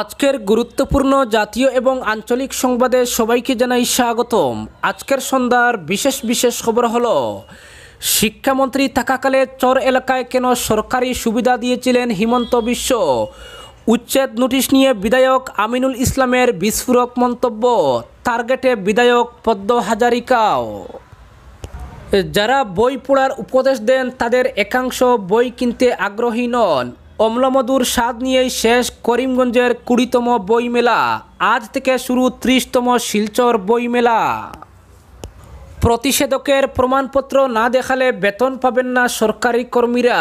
আজকের গুরুত্বপূর্ণ জাতীয় এবং আঞ্চলিক সংবাদে সবাইকে জানাই স্বাগতম আজকের সন্ধ্যার বিশেষ বিশেষ খবর হলো শিক্ষামন্ত্রী থাকাকালে চর এলাকায় কেন সরকারি সুবিধা দিয়েছিলেন হিমন্ত বিশ্ব উচ্ছেদ নোটিশ নিয়ে বিধায়ক আমিনুল ইসলামের বিস্ফোরক মন্তব্য টার্গেটে বিধায়ক পদ্ম হাজারিকাও যারা বই পড়ার উপদেশ দেন তাদের একাংশ বই কিনতে আগ্রহী নন অম্লমধুর স্বাদ নিয়েই শেষ করিমগঞ্জের কুড়িতম বইমেলা আজ থেকে শুরু ত্রিশতম শিলচর বইমেলা প্রতিষেধকের প্রমাণপত্র না দেখালে বেতন পাবেন না সরকারি কর্মীরা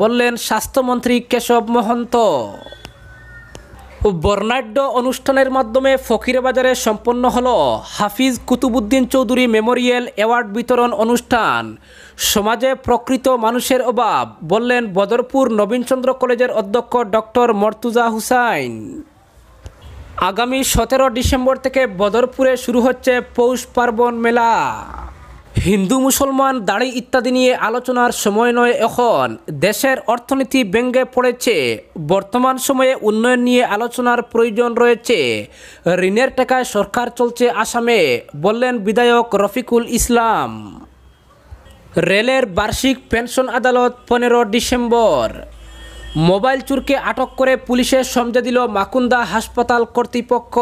বললেন স্বাস্থ্যমন্ত্রী কেশব মহন্ত বর্ণাঢ্য অনুষ্ঠানের মাধ্যমে ফকিরবাজারে সম্পন্ন হল হাফিজ কুতুবুদ্দিন চৌধুরী মেমোরিয়াল অ্যাওয়ার্ড বিতরণ অনুষ্ঠান সমাজে প্রকৃত মানুষের অভাব বললেন বদরপুর নবীনচন্দ্র কলেজের অধ্যক্ষ ডক্টর মর্তুজা হুসাইন আগামী সতেরো ডিসেম্বর থেকে বদরপুরে শুরু হচ্ছে পৌষ পার্বণ মেলা হিন্দু মুসলমান দাড়ি ইত্যাদি নিয়ে আলোচনার সময় নয় এখন দেশের অর্থনীতি ব্যঙ্গে পড়েছে বর্তমান সময়ে উন্নয়ন নিয়ে আলোচনার প্রয়োজন রয়েছে ঋণের টাকায় সরকার চলছে আসামে বললেন বিধায়ক রফিকুল ইসলাম রেলের বার্ষিক পেনশন আদালত পনেরো ডিসেম্বর মোবাইল চুরকে আটক করে পুলিশের সমঝে দিল মাকুন্দা হাসপাতাল কর্তৃপক্ষ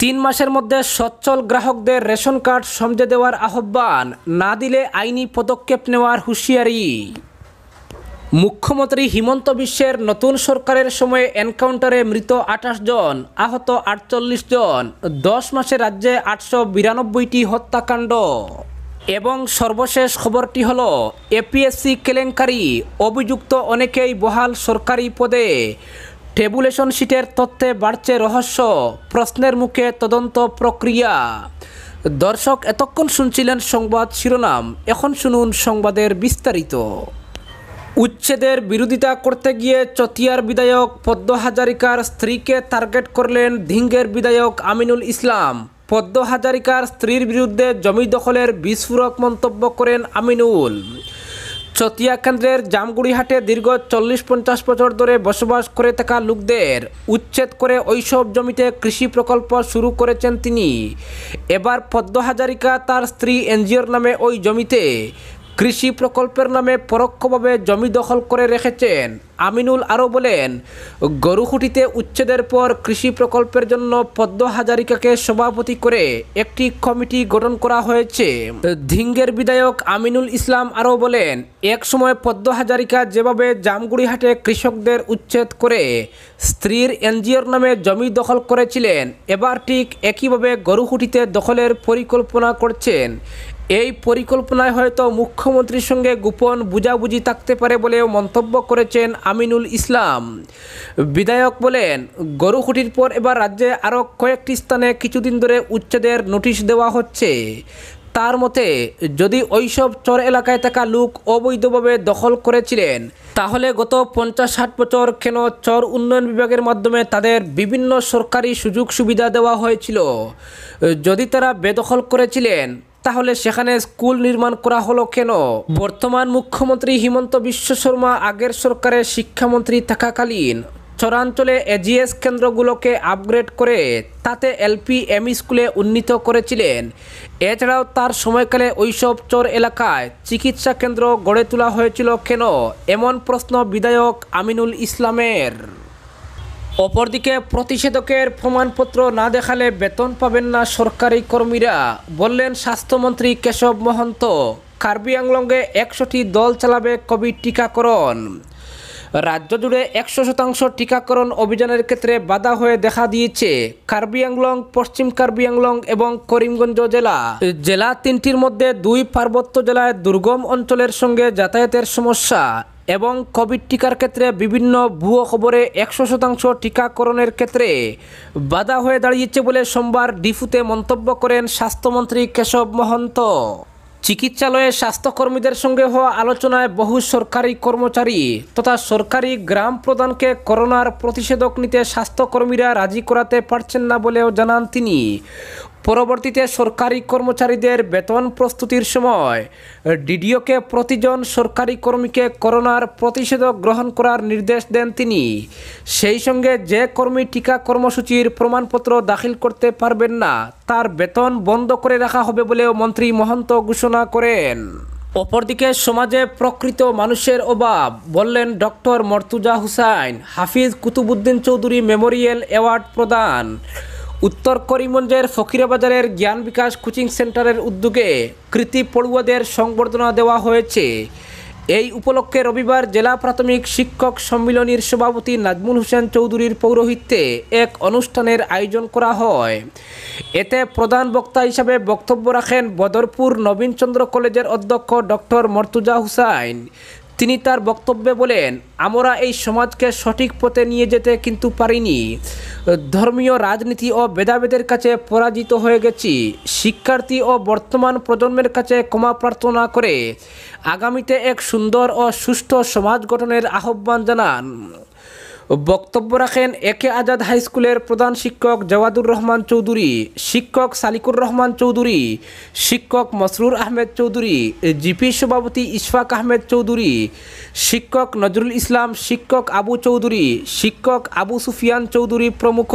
তিন মাসের মধ্যে সচ্ছল গ্রাহকদের রেশন কার্ড সমঝে দেওয়ার আহ্বান না দিলে আইনি পদক্ষেপ নেওয়ার হুঁশিয়ারি মুখ্যমন্ত্রী হিমন্ত বিশ্বের নতুন সরকারের সময়ে এনকাউন্টারে মৃত আঠাশ জন আহত আটচল্লিশ জন দশ মাসে রাজ্যে আটশো বিরানব্বইটি হত্যাকাণ্ড এবং সর্বশেষ খবরটি হল এপিএসসি কেলেঙ্কারি অভিযুক্ত অনেকেই বহাল সরকারি পদে টেবুলেশন শিটের তথ্যে বাড়ছে রহস্য প্রশ্নের মুখে তদন্ত প্রক্রিয়া দর্শক এতক্ষণ শুনছিলেন সংবাদ শিরোনাম এখন শুনুন সংবাদের বিস্তারিত উচ্ছেদের বিরোধিতা করতে গিয়ে চতিয়ার বিধায়ক পদ্ম হাজারিকার স্ত্রীকে টার্গেট করলেন ধিঙ্গের বিধায়ক আমিনুল ইসলাম পদ্ম হাজারিকার স্ত্রীর বিরুদ্ধে জমি দখলের বিস্ফোরক মন্তব্য করেন আমিনুল চতিয়াকান্দ্রের জামগুড়িহাটে দীর্ঘ চল্লিশ পঞ্চাশ বছর ধরে বসবাস করে থাকা লোকদের উচ্ছেদ করে ওইসব জমিতে কৃষি প্রকল্প শুরু করেছেন তিনি এবার পদ্ম হাজারিকা তার স্ত্রী এনজিওর নামে ওই জমিতে কৃষি প্রকল্পের নামে পরোক্ষভাবে জমি দখল করে রেখেছেন আমিনুল আরও বলেন গরুখুটিতে উচ্ছেদের পর কৃষি প্রকল্পের জন্য পদ্ম হাজারিকাকে সভাপতি করে একটি কমিটি গঠন করা হয়েছে ধিঙ্গের বিধায়ক আমিনুল ইসলাম আরও বলেন এক সময় পদ্ম হাজারিকা যেভাবে জামগুড়িহাটে কৃষকদের উচ্ছেদ করে স্ত্রীর এনজিওর নামে জমি দখল করেছিলেন এবার ঠিক একইভাবে গরুখুটিতে দখলের পরিকল্পনা করছেন এই পরিকল্পনায় হয়তো মুখ্যমন্ত্রীর সঙ্গে গোপন বুঝাবুঝি থাকতে পারে বলেও মন্তব্য করেছেন আমিনুল ইসলাম বিধায়ক বলেন গরুকুটির পর এবার রাজ্যে আরও কয়েকটি স্থানে কিছুদিন ধরে উচ্ছেদের নোটিশ দেওয়া হচ্ছে তার মতে যদি ওইসব চর এলাকায় থাকা লোক অবৈধভাবে দখল করেছিলেন তাহলে গত পঞ্চাশ ষাট বছর কেন চর উন্নয়ন বিভাগের মাধ্যমে তাদের বিভিন্ন সরকারি সুযোগ সুবিধা দেওয়া হয়েছিল যদি তারা বেদখল করেছিলেন তাহলে সেখানে স্কুল নির্মাণ করা হলো কেন বর্তমান মুখ্যমন্ত্রী হিমন্ত বিশ্ব শর্মা আগের সরকারের শিক্ষামন্ত্রী থাকাকালীন চরাঞ্চলে এজিএস কেন্দ্রগুলোকে আপগ্রেড করে তাতে এলপি এম স্কুলে উন্নীত করেছিলেন এছাড়াও তার সময়কালে ওইসব চর এলাকায় চিকিৎসা কেন্দ্র গড়ে তোলা হয়েছিল কেন এমন প্রশ্ন বিধায়ক আমিনুল ইসলামের অপরদিকে প্রতিষেধকের প্রমাণপত্র না দেখালে বেতন পাবেন না সরকারি কর্মীরা বললেন স্বাস্থ্যমন্ত্রী কেশব মহন্ত কার্বি আংলংয়ে একশোটি দল চালাবে কোভিড টিকাকরণ রাজ্য জুড়ে একশো শতাংশ টিকাকরণ অভিযানের ক্ষেত্রে বাধা হয়ে দেখা দিয়েছে কার্বি আংলং পশ্চিম কার্বি আংলং এবং করিমগঞ্জ জেলা জেলা তিনটির মধ্যে দুই পার্বত্য জেলায় দুর্গম অঞ্চলের সঙ্গে যাতায়াতের সমস্যা এবং কোভিড টিকার ক্ষেত্রে বিভিন্ন ভুয়ো খবরে একশো শতাংশ টিকাকরণের ক্ষেত্রে বাধা হয়ে দাঁড়িয়েছে বলে সোমবার ডিফুতে মন্তব্য করেন স্বাস্থ্যমন্ত্রী কেশব মহন্ত চিকিৎসালয়ে স্বাস্থ্যকর্মীদের সঙ্গে হওয়া আলোচনায় বহু সরকারি কর্মচারী তথা সরকারি গ্রাম প্রধানকে করোনার প্রতিষেধক নিতে স্বাস্থ্যকর্মীরা রাজি করাতে পারছেন না বলেও জানান তিনি পরবর্তীতে সরকারি কর্মচারীদের বেতন প্রস্তুতির সময় ডিডিওকে প্রতিজন সরকারি কর্মীকে করোনার প্রতিষেধক গ্রহণ করার নির্দেশ দেন তিনি সেই সঙ্গে যে কর্মী টিকা কর্মসূচির প্রমাণপত্র দাখিল করতে পারবেন না তার বেতন বন্ধ করে রাখা হবে বলেও মন্ত্রী মহন্ত ঘোষণা করেন অপরদিকে সমাজে প্রকৃত মানুষের অভাব বললেন doctor Murtaza Hussain Hafiz Qutubuddin Chowdhury memorial award প্রদান উত্তর করিমগঞ্জের ফকিরাবাজারের জ্ঞান বিকাশ কোচিং সেন্টারের উদ্যোগে কৃতি পড়ুয়াদের সংবর্ধনা দেওয়া হয়েছে এই উপলক্ষে রবিবার জেলা প্রাথমিক শিক্ষক সম্মিলনীর সভাপতি নাজমুল হোসেন চৌধুরীর পৌরোহিত্যে এক অনুষ্ঠানের আয়োজন করা হয় এতে প্রধান বক্তা হিসাবে বক্তব্য রাখেন বদরপুর নবীনচন্দ্র কলেজের অধ্যক্ষ ডক্টর মর্তুজা হুসাইন তিনি তার বক্তব্যে বলেন আমরা এই সমাজকে সঠিক পথে নিয়ে যেতে কিন্তু পারিনি ধর্মীয় রাজনীতি ও ভেদাভেদের কাছে পরাজিত হয়ে গেছি শিক্ষার্থী ও বর্তমান প্রজন্মের কাছে ক্ষমা প্রার্থনা করে আগামীতে এক সুন্দর ও সুষ্ঠু সমাজ গঠনের আহ্বান জানান বক্তব্য রাখেন একে আজাদ হাইস্কুলের প্রধান শিক্ষক জওয়াদুর রহমান চৌধুরী শিক্ষক সালিকুর রহমান চৌধুরী শিক্ষক মসরুর আহমেদ চৌধুরী জিপি সভাপতি ইশফাক আহমেদ চৌধুরী শিক্ষক নজরুল ইসলাম শিক্ষক আবু চৌধুরী শিক্ষক আবু সুফিয়ান চৌধুরী প্রমুখ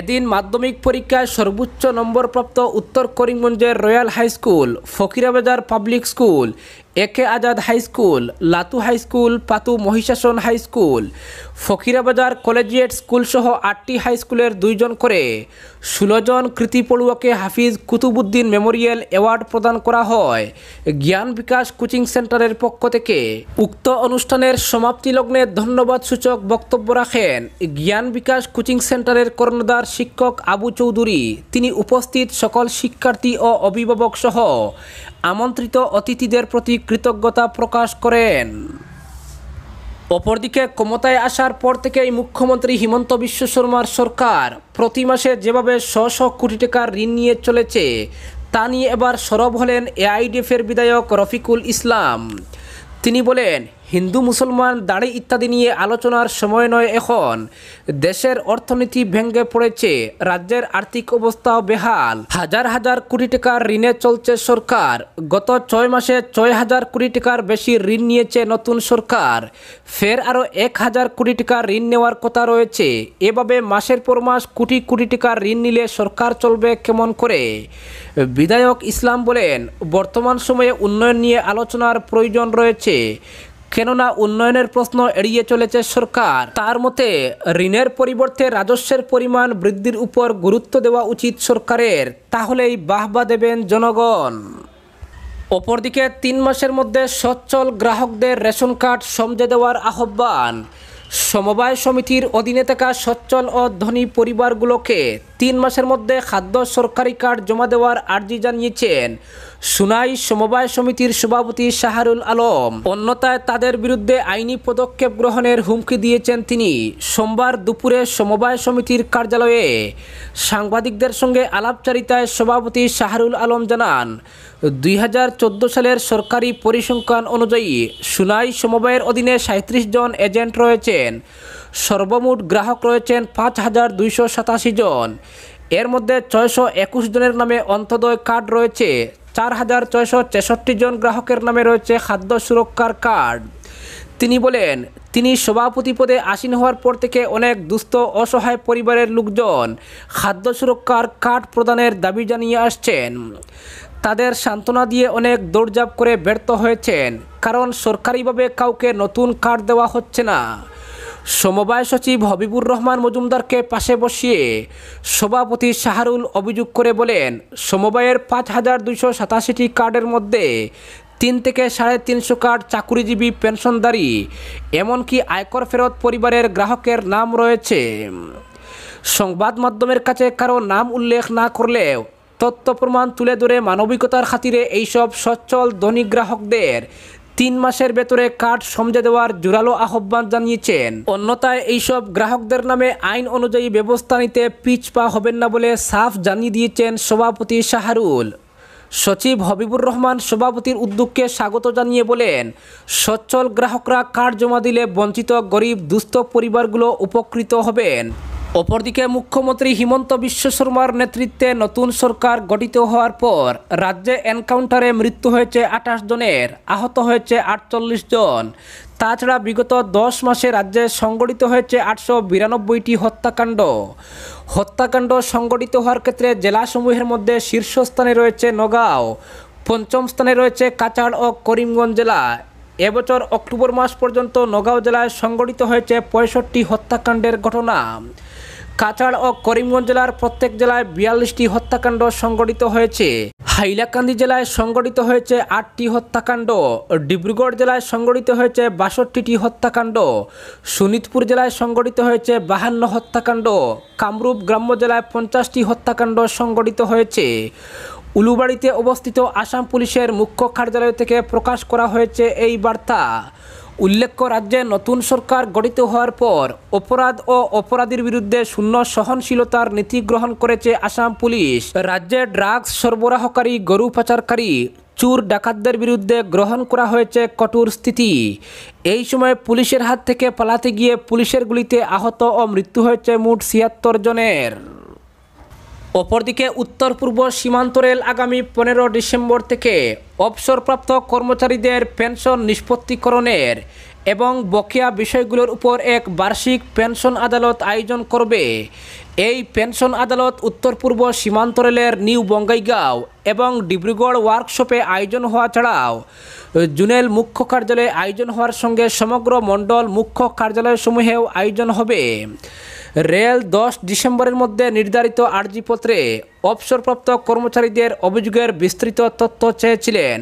এদিন মাধ্যমিক পরীক্ষায় সর্বোচ্চ নম্বরপ্রাপ্ত উত্তর করিমগঞ্জের royal high school Fakirabazar public school A K Azad high school Latu high school Patu Mahishasan high school Fakirabazar collegiate স্কুলসহ আটটি হাইস্কুলের দুইজন করে ষোলোজন কৃতি পড়ুয়াকে হাফিজ কুতুবুদ্দিন মেমোরিয়াল অ্যাওয়ার্ড প্রদান করা হয় জ্ঞান বিকাশ কোচিং সেন্টারের পক্ষ থেকে উক্ত অনুষ্ঠানের সমাপ্তি লগ্নে ধন্যবাদ সূচক বক্তব্য রাখেন জ্ঞান বিকাশ কোচিং সেন্টারের কর্ণধার শিক্ষক আবু চৌধুরী তিনি উপস্থিত সকল শিক্ষার্থী ও অভিভাবক সহ আমন্ত্রিত অতিথিদের প্রতি কৃতজ্ঞতা প্রকাশ করেন অপরদিকে ক্ষমতায় আসার পর থেকেই মুখ্যমন্ত্রী হিমন্ত বিশ্ব শর্মার সরকার প্রতি মাসে যেভাবে শ শ কোটি টাকার ঋণ নিয়ে চলেছে তা নিয়ে এবার সরব হলেন এআইডিএফের বিধায়ক রফিকুল ইসলাম তিনি বলেন হিন্দু মুসলমান দাড়ি ইত্যাদি নিয়ে আলোচনার সময় নয় এখন দেশের অর্থনীতি ভেঙ্গে পড়েছে রাজ্যের আর্থিক অবস্থাও বেহাল হাজার হাজার কোটি টাকার ঋণে চলছে সরকার গত ছয় মাসে ছয় হাজার কোটি টাকার বেশি ঋণ নিয়েছে নতুন সরকার ফের আরও এক হাজার কোটি টাকার ঋণ নেওয়ার কথা রয়েছে এভাবে মাসের পর মাস কোটি কোটি টাকার ঋণ নিলে সরকার চলবে কেমন করে বিধায়ক ইসলাম বলেন বর্তমান সময়ে উন্নয়ন নিয়ে আলোচনার প্রয়োজন রয়েছে কেননা উন্নয়নের প্রশ্ন এড়িয়ে চলেছে সরকার তার মতে ঋণের পরিবর্তে রাজস্বের পরিমাণ বৃদ্ধির উপর গুরুত্ব দেওয়া উচিত সরকারের তাহলেই বাহবা দেবেন জনগণ অপরদিকে তিন মাসের মধ্যে সচ্ছল গ্রাহকদের রেশন কার্ড সমঝে দেওয়ার আহ্বান সমবায় সমিতির অধীনে থাকা সচ্ছল ও ধনী পরিবারগুলোকে তিন মাসের মধ্যে খাদ্য সরকারি কার্ড জমা দেওয়ার আর্জি জানিয়েছেন সুনাই সমবায় সমিতির সভাপতি শাহরুল আলম অন্যতায় তাদের বিরুদ্ধে আইনি পদক্ষেপ গ্রহণের হুমকি দিয়েছেন তিনি সোমবার দুপুরে সমবায় সমিতির কার্যালয়ে সাংবাদিকদের সঙ্গে আলাপচারিতায় সভাপতি শাহরুল আলম জানান দুই সালের সরকারি পরিসংখ্যান অনুযায়ী সুনাই সমবায়ের অধীনে সাঁত্রিশ জন এজেন্ট রয়েছেন সর্বমোট গ্রাহক রয়েছেন পাঁচ হাজার দুইশো সাতাশি জন এর মধ্যে ছয়শো একুশ জনের নামে অন্তদয় কার্ড রয়েছে চার হাজার ছয়শো ছেষট্টি জন গ্রাহকের নামে রয়েছে খাদ্য সুরক্ষার কার্ড তিনি বলেন তিনি সভাপতি পদে আসীন হওয়ার পর থেকে অনেক দুস্থ অসহায় পরিবারের লোকজন খাদ্য সুরক্ষার কার্ড প্রদানের দাবি জানিয়ে আসছেন তাদের সান্ত্বনা দিয়ে অনেক দৌড়জাপ করে ব্যর্থ হয়েছেন কারণ সরকারিভাবে কাউকে নতুন কার্ড দেওয়া হচ্ছে না সমবায় সচিব হবিবুর রহমান মজুমদারকে পাশে বসিয়ে সভাপতি শাহরুল অভিযোগ করে বলেন সমবায়ের পাঁচ হাজার দুইশো সাতাশিটি কার্ডের মধ্যে তিন থেকে সাড়ে তিনশো কার্ড চাকুরিজীবী পেনশনদারি এমনকি আয়কর ফেরত পরিবারের গ্রাহকের নাম রয়েছে সংবাদ মাধ্যমের কাছে কারো নাম উল্লেখ না করলেও তথ্য প্রমাণ তুলে ধরে মানবিকতার খাতিরে এইসব সচ্ছল ধনী গ্রাহকদের তিন মাসের ভেতরে কার্ড সমঝে দেওয়ার জোরালো আহ্বান জানিয়েছেন অন্যতায় এইসব গ্রাহকদের নামে আইন অনুযায়ী ব্যবস্থা নিতে পিছপা হবেন না বলে সাফ জানিয়ে দিয়েছেন সভাপতি শাহরুল সচিব হবিবুর রহমান সভাপতির উদ্যোগকে স্বাগত জানিয়ে বলেন সচ্ছল গ্রাহকরা কার্ড জমা দিলে বঞ্চিত গরিব দুস্থ পরিবারগুলো উপকৃত হবেন অপরদিকে মুখ্যমন্ত্রী হিমন্ত বিশ্ব শর্মার নেতৃত্বে নতুন সরকার গঠিত হওয়ার পর রাজ্যে এনকাউন্টারে মৃত্যু হয়েছে আঠাশ জনের আহত হয়েছে আটচল্লিশ জন তাছাড়া বিগত দশ মাসে রাজ্যে সংগঠিত হয়েছে আটশো বিরানব্বইটি হত্যাকাণ্ড হত্যাকাণ্ড সংগঠিত হওয়ার ক্ষেত্রে জেলাসমূহের মধ্যে শীর্ষস্থানে রয়েছে নগাঁও পঞ্চম স্থানে রয়েছে কাছাড় ও করিমগঞ্জ জেলা এবছর অক্টোবর মাস পর্যন্ত নগাঁও জেলায় সংগঠিত হয়েছে পঁয়ষট্টি হত্যাকাণ্ডের ঘটনা কাছাড় ও করিমগঞ্জ জেলার প্রত্যেক জেলায় বিয়াল্লিশটি হত্যাকাণ্ড সংগঠিত হয়েছে হাইলাকান্দি জেলায় সংগঠিত হয়েছে আটটি হত্যাকাণ্ড ডিব্রুগড় জেলায় সংগঠিত হয়েছে বাষট্টিটি হত্যাকাণ্ড শোনিতপুর জেলায় সংগঠিত হয়েছে বাহান্ন হত্যাকাণ্ড কামরূপ গ্রাম্য জেলায় পঞ্চাশটি হত্যাকাণ্ড সংগঠিত হয়েছে উলুবাড়িতে অবস্থিত আসাম পুলিশের মুখ্য কার্যালয় থেকে প্রকাশ করা হয়েছে এই বার্তা উল্লেখ্য রাজ্যে নতুন সরকার গঠিত হওয়ার পর অপরাধ ও অপরাধীর বিরুদ্ধে শূন্য সহনশীলতার নীতি গ্রহণ করেছে আসাম পুলিশ রাজ্যে ড্রাগস সরবরাহকারী গরু পাচারকারী চুর ডাকাতদের বিরুদ্ধে গ্রহণ করা হয়েছে কঠোর স্থিতি এই সময় পুলিশের হাত থেকে পালাতে গিয়ে পুলিশের গুলিতে আহত ও মৃত্যু হয়েছে মোট ছিয়াত্তর জনের অপরদিকে উত্তর পূর্ব সীমান্ত রেল আগামী পনেরো ডিসেম্বর থেকে অবসরপ্রাপ্ত কর্মচারীদের পেনশন নিষ্পত্তিকরণের এবং বকেয়া বিষয়গুলোর উপর এক বার্ষিক পেনশন আদালত আয়োজন করবে এই পেনশন আদালত উত্তর পূর্ব সীমান্ত রেলের নিউ বঙ্গাইগাঁও এবং ডিব্রুগড় ওয়ার্কশপে আয়োজন হওয়া ছাড়াও জুনেল মুখ্য কার্যালয়ে আয়োজন হওয়ার সঙ্গে সমগ্র মণ্ডল মুখ্য কার্যালয়সমূহেও আয়োজন হবে রেল দশ ডিসেম্বরের মধ্যে নির্ধারিত আর্জিপত্রে অবসরপ্রাপ্ত কর্মচারীদের অভিযোগের বিস্তৃত তথ্য চেয়েছিলেন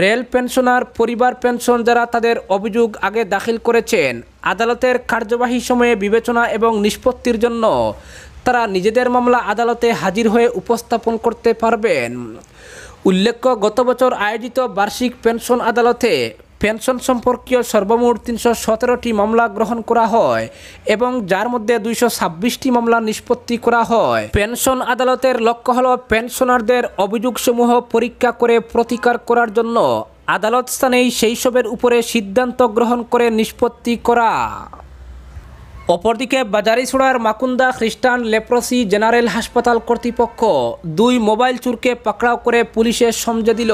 রেল পেনশনার পরিবার পেনশন যারা তাদের অভিযোগ আগে দাখিল করেছেন আদালতের কার্যবাহী সময়ে বিবেচনা এবং নিষ্পত্তির জন্য তারা নিজেদের মামলা আদালতে হাজির হয়ে উপস্থাপন করতে পারবেন উল্লেখ্য গত বছর আয়োজিত বার্ষিক পেনশন আদালতে পেনশন সম্পর্কীয় সর্বমোট তিনশো সতেরোটি মামলা গ্রহণ করা হয় এবং যার মধ্যে দুইশো ছাব্বিশটি মামলা নিষ্পত্তি করা হয় পেনশন আদালতের লক্ষ্য হল পেনশনারদের অভিযোগসমূহ পরীক্ষা করে প্রতিকার করার জন্য আদালত স্থানেই সেইসবের উপরে সিদ্ধান্ত গ্রহণ করে নিষ্পত্তি করা অপরদিকে বাজারিছড়ার মাকুন্দা খ্রিস্টান লেপ্রসি জেনারেল হাসপাতাল কর্তৃপক্ষ দুই মোবাইল চুরকে পাকড়াও করে পুলিশে সমঝে দিল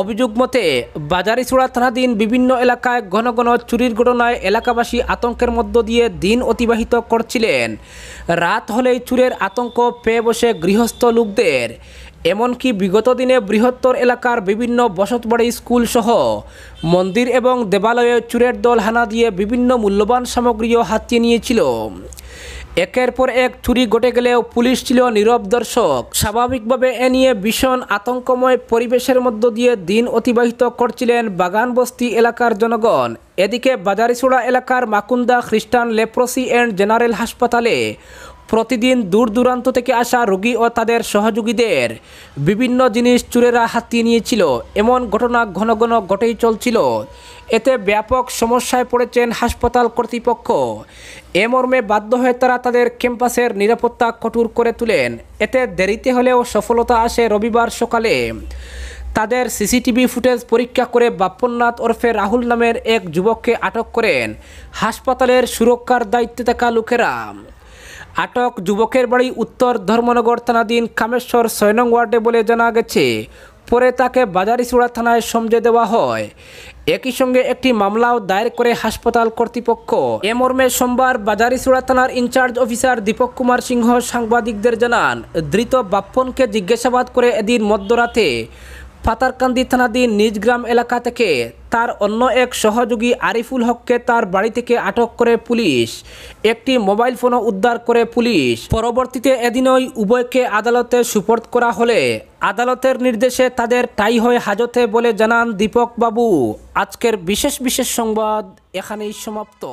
অভিযোগ মতে চূড়া থানাধীন বিভিন্ন এলাকায় ঘন ঘন চুরির ঘটনায় এলাকাবাসী আতঙ্কের মধ্য দিয়ে দিন অতিবাহিত করছিলেন রাত হলেই চুরের আতঙ্ক পেয়ে বসে গৃহস্থ লোকদের এমনকি বিগত দিনে বৃহত্তর এলাকার বিভিন্ন বসতবাড়ি স্কুলসহ মন্দির এবং দেবালয়ে চুরের দল হানা দিয়ে বিভিন্ন মূল্যবান সামগ্রীও হাতিয়ে নিয়েছিল একের পর এক চুরি ঘটে গেলেও পুলিশ ছিল নীরব দর্শক স্বাভাবিকভাবে এ নিয়ে ভীষণ আতঙ্কময় পরিবেশের মধ্য দিয়ে দিন অতিবাহিত করছিলেন বাগানবস্তি এলাকার জনগণ এদিকে বাজারিসোড়া এলাকার মাকুন্দা খ্রিস্টান লেপ্রসি অ্যান্ড জেনারেল হাসপাতালে প্রতিদিন দূর দূরান্ত থেকে আসা রোগী ও তাদের সহযোগীদের বিভিন্ন জিনিস চুরেরা হাতিয়ে নিয়েছিল এমন ঘটনা ঘন ঘন ঘটেই চলছিল এতে ব্যাপক সমস্যায় পড়েছেন হাসপাতাল কর্তৃপক্ষ এ মর্মে বাধ্য হয়ে তারা তাদের ক্যাম্পাসের নিরাপত্তা কঠোর করে তোলেন এতে দেরিতে হলেও সফলতা আসে রবিবার সকালে তাদের সিসিটিভি ফুটেজ পরীক্ষা করে বাপ্পননাথ ওরফে রাহুল নামের এক যুবককে আটক করেন হাসপাতালের সুরক্ষার দায়িত্বে থাকা লোকেরা আটক যুবকের বাড়ি উত্তর ধর্মনগর থানাধীন কামেশ্বর সয়নং ওয়ার্ডে বলে জানা গেছে পরে তাকে বাজারিসুড়া থানায় সমঝে দেওয়া হয় একই সঙ্গে একটি মামলাও দায়ের করে হাসপাতাল কর্তৃপক্ষ এ মর্মে সোমবার বাজারিসুড়া থানার ইনচার্জ অফিসার দীপক কুমার সিংহ সাংবাদিকদের জানান ধৃত বাপ্পনকে জিজ্ঞাসাবাদ করে এদিন মধ্যরাতে পাতারকান্দি থানাধীন নিজগ্রাম এলাকা থেকে তার অন্য এক সহযোগী আরিফুল হককে তার বাড়ি থেকে আটক করে পুলিশ একটি মোবাইল ফোনও উদ্ধার করে পুলিশ পরবর্তীতে এদিনই উভয়কে আদালতে সুপর্দ করা হলে আদালতের নির্দেশে তাদের টাই হয়ে হাজতে বলে জানান দীপক বাবু আজকের বিশেষ বিশেষ সংবাদ এখানেই সমাপ্ত